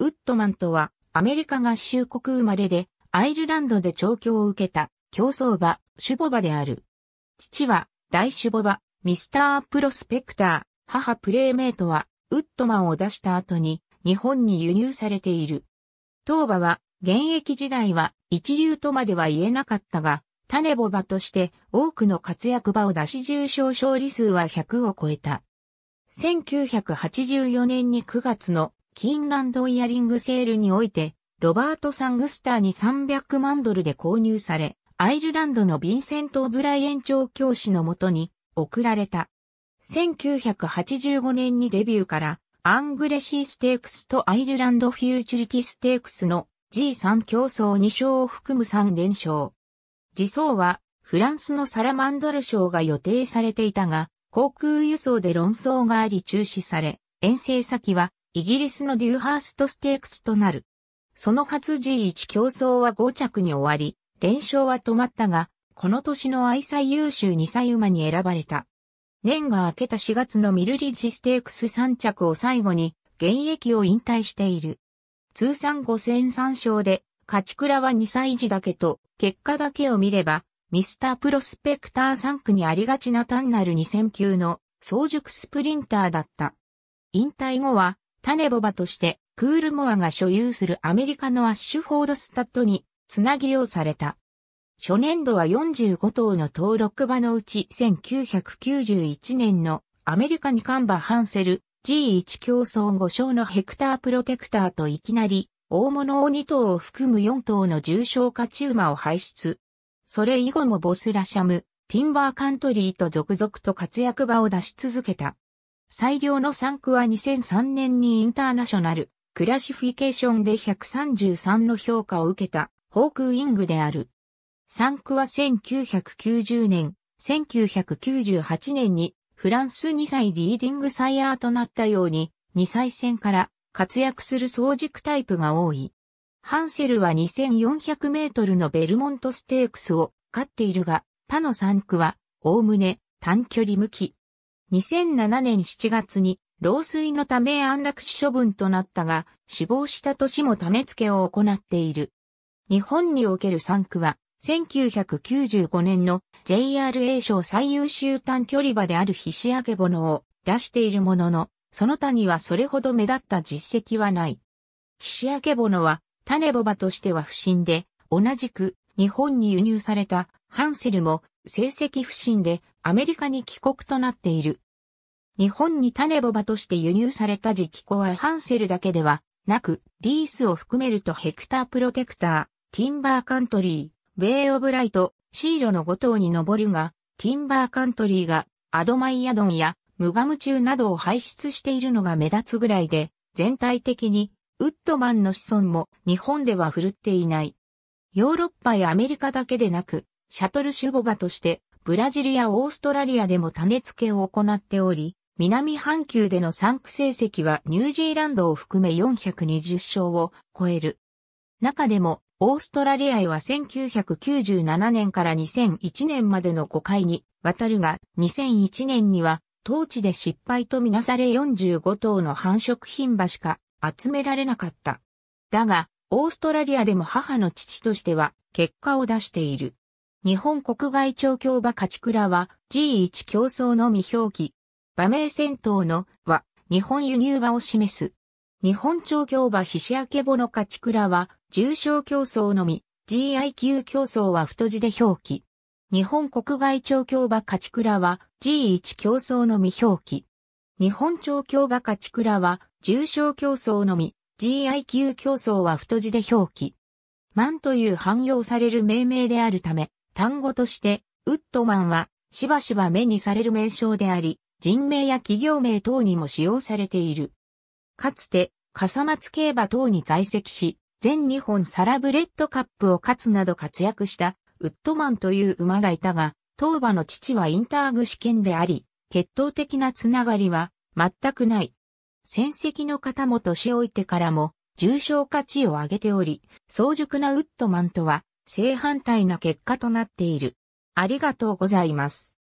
ウッドマンとは、アメリカ合衆国生まれで、アイルランドで調教を受けた、競走馬、シュボバである。父は、大シュボバ、ミスター・プロスペクター、母プレイメイトは、ウッドマンを出した後に、日本に輸入されている。当馬は、現役時代は、一流とまでは言えなかったが、種ボ馬として多くの活躍馬を出し重賞勝利数は100を超えた。1984年に9月のキーンランドイヤリングセールにおいて、ロバート・サングスターに300万ドルで購入され、アイルランドのヴィンセント・オブライエン調教師のもとに送られた。1985年にデビューから、アングレシーステークスとアイルランドフューチュリティステークスの G3 競争2勝を含む3連勝。自走は、フランスのサラマンドル賞が予定されていたが、航空輸送で論争があり中止され、遠征先はイギリスのデューハーストステークスとなる。その初 G1 競争は5着に終わり、連勝は止まったが、この年の愛妻優秀2歳馬に選ばれた。年が明けた4月のミルリッジステークス3着を最後に、現役を引退している。通算5戦3勝で、勝ち倉は2歳児だけと、結果だけを見れば、ミスタープロスペクター3区にありがちな単なる2000級の早熟スプリンターだった。引退後は、種ボバとして、クールモアが所有するアメリカのアッシュフォードスタッドに、つなぎうされた。初年度は45頭の登録馬のうち1991年のアメリカにカンバハンセル G1 競争5勝のヘクタープロテクターといきなり大物を2頭を含む4頭の重チ勝ち馬を排出。それ以後もボスラシャム、ティンバーカントリーと続々と活躍場を出し続けた。最良の3区は2003年にインターナショナル、クラシフィケーションで133の評価を受けた、ホークウィングである。3区は1990年、1998年に、フランス2歳リーディングサイヤーとなったように、2歳戦から活躍する総軸タイプが多い。ハンセルは2400メートルのベルモントステークスを勝っているが、他の3区は、おおむね短距離向き、2007年7月に老衰のため安楽死処分となったが、死亡した年も種付けを行っている。日本における産区は、1995年の JRA 賞最優秀短距離馬である菱明あを出しているものの、その他にはそれほど目立った実績はない。菱明あは、種ボバとしては不振で、同じく日本に輸入されたハンセルも成績不振でアメリカに帰国となっている。日本に種ボバとして輸入された磁気コはハンセルだけではなく、リースを含めるとヘクタープロテクター、ティンバーカントリー、ベイオブライト、シーロの5頭に上るが、ティンバーカントリーがアドマイアドンやムガム中などを排出しているのが目立つぐらいで、全体的にウッドマンの子孫も日本では振るっていない。ヨーロッパやアメリカだけでなく、シャトルシュボバとしてブラジルやオーストラリアでも種付けを行っており、南半球での産区成績はニュージーランドを含め420勝を超える。中でも、オーストラリアへは1997年から2001年までの5回に渡るが、2001年には当地で失敗とみなされ45頭の繁殖品場しか集められなかった。だが、オーストラリアでも母の父としては結果を出している。日本国外調教馬勝倉は G1 競争のみ表記。馬名戦闘のは日本輸入馬を示す。日本調教馬菱明けぼの勝倉は重賞競争のみ GIQ 競争は太字で表記。日本国外調教馬勝倉は G1 競争のみ表記。日本調教馬勝倉は重賞競争のみ GIQ 競争は太字で表記。万という汎用される命名であるため、単語として、ウッドマンは、しばしば目にされる名称であり、人名や企業名等にも使用されている。かつて、笠松競馬等に在籍し、全日本サラブレッドカップを勝つなど活躍したウッドマンという馬がいたが、当馬の父はインターグ試験であり、血統的なつながりは全くない。戦績の方も年老いてからも重症価値を上げており、早熟なウッドマンとは正反対な結果となっている。ありがとうございます。